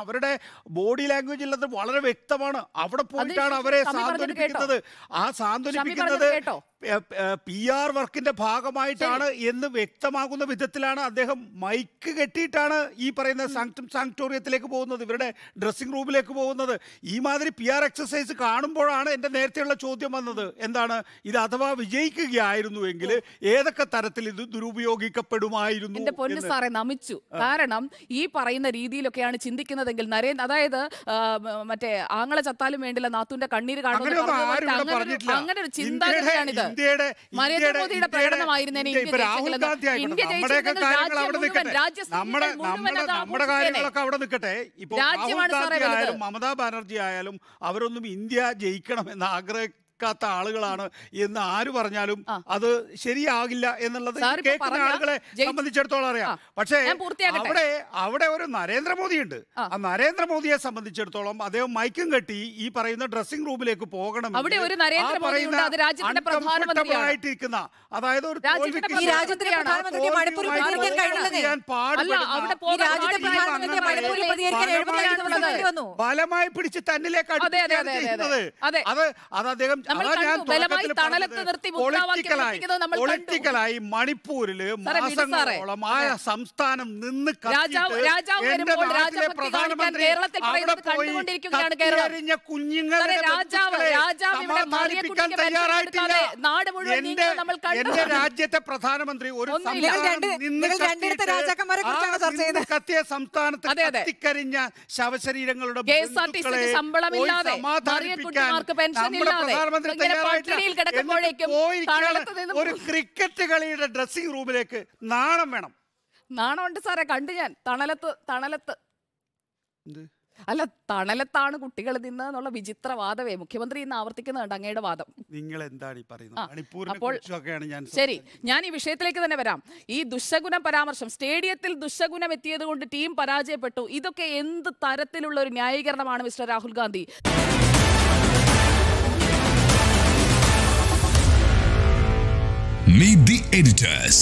അവരുടെ body language ഇല്ലാത്ത വളരെ വ്യക്തമാണ് അവിടെ പോയിട്ടാണ് അവരെ സാന്ത്വനിപ്പിക്കുന്നത് ആ സാന്ത്വനിപ്പിക്കുന്നത് പി ആർ വർക്കിന്റെ ഭാഗമായിട്ടാണ് എന്ന് വ്യക്തമാകുന്ന വിധത്തിലാണ് അദ്ദേഹം മൈക്ക് കെട്ടിയിട്ടാണ് ഈ പറയുന്ന സാങ്ക്ടം സാങ്ക്ടോറിയത്തിലേക്ക് പോകുന്നത് ഇവരുടെ ഡ്രസ്സിംഗ് റൂമിലേക്ക് പോകുന്നത് ഈ മാതിരി പി ആർ എക്സസൈസ് കാണുമ്പോഴാണ് എൻ്റെ നേരത്തെയുള്ള ചോദ്യം വന്നത് എന്താണ് ഇത് അഥവാ വിജയിക്കുകയായിരുന്നുവെങ്കിൽ ഏതൊക്കെ തരത്തിൽ ഇത് ദുരുപയോഗിക്കപ്പെടുമായിരുന്നു എന്റെ പൊന്നു സാറെ നമിച്ചു കാരണം ഈ പറയുന്ന രീതിയിലൊക്കെയാണ് ചിന്തിക്കുന്നതെങ്കിൽ നരേന്ദ്ര അതായത് മറ്റേ ആങ്ങളെ ചത്താലും വേണ്ടില്ല നാത്തുന്റെ കണ്ണീര് കാണുന്നത് അങ്ങനെ ഒരു ചിന്താഗതിയാണിത് ഇന്ത്യയുടെ ഇന്ത്യയുടെ പ്രകടനമായിരുന്നേനെ നമ്മുടെ നമ്മുടെ കാര്യങ്ങളൊക്കെ അവിടെ നിൽക്കട്ടെ ഇപ്പൊ രാഹുൽ ഗാന്ധി ആയാലും മമതാ ബാനർജി ആയാലും അവരൊന്നും ഇന്ത്യ ജയിക്കണം എന്ന് ആഗ്രഹം കേൾക്കാത്ത ആളുകളാണ് എന്ന് ആര് പറഞ്ഞാലും അത് ശരിയാകില്ല എന്നുള്ളത് കേൾക്കുന്ന ആളുകളെ സംബന്ധിച്ചിടത്തോളം അറിയാം പക്ഷേ അവിടെ അവിടെ ഒരു നരേന്ദ്രമോദി ഉണ്ട് ആ നരേന്ദ്രമോദിയെ സംബന്ധിച്ചിടത്തോളം അദ്ദേഹം മൈക്കും കെട്ടി ഈ പറയുന്ന ഡ്രസ്സിംഗ് റൂമിലേക്ക് പോകണം അവിടെ ഒരു നരേന്ദ്രമോദി അതായത് ഒരു ബലമായി പിടിച്ച് തന്നിലേക്ക് അത് അത് അദ്ദേഹം പൊളിറ്റിക്കലായി മണിപ്പൂരില് മാസങ്ങളോളം ആ സംസ്ഥാനം നിന്ന് പ്രധാനമന്ത്രി കുഞ്ഞുങ്ങളെ സമാധാനിപ്പിക്കാൻ തയ്യാറായിട്ടില്ല എന്റെ രാജ്യത്തെ പ്രധാനമന്ത്രി ഒരു കത്തിയ സംസ്ഥാനത്ത് കത്തിക്കരിഞ്ഞ ശവശരീരങ്ങളുടെ ഇല്ലാതെ ഒരു ക്രിക്കറ്റ് കളിയുടെ ഡ്രസ്സിംഗ് റൂമിലേക്ക് നാണം വേണം നാണമുണ്ട് സാറേ കണ്ടു ഞാൻ തണലത്ത് തണലത്ത് എന്ത് അല്ല തണലത്താണ് കുട്ടികൾ നിന്ന് എന്നുള്ള വിചിത്ര വാദമേ മുഖ്യമന്ത്രി ഇന്ന് ആവർത്തിക്കുന്നുണ്ട് അങ്ങയുടെ വാദം നിങ്ങൾ എന്താണ് ഈ പറയുന്നത് അപ്പോൾ ശരി ഞാൻ ഈ വിഷയത്തിലേക്ക് തന്നെ വരാം ഈ ദുശകുനം പരാമർശം സ്റ്റേഡിയത്തിൽ ദുശകുനം എത്തിയത് കൊണ്ട് ടീം പരാജയപ്പെട്ടു ഇതൊക്കെ എന്ത് തരത്തിലുള്ള ഒരു ന്യായീകരണമാണ് mister Rahul Gandhi Meet the editors.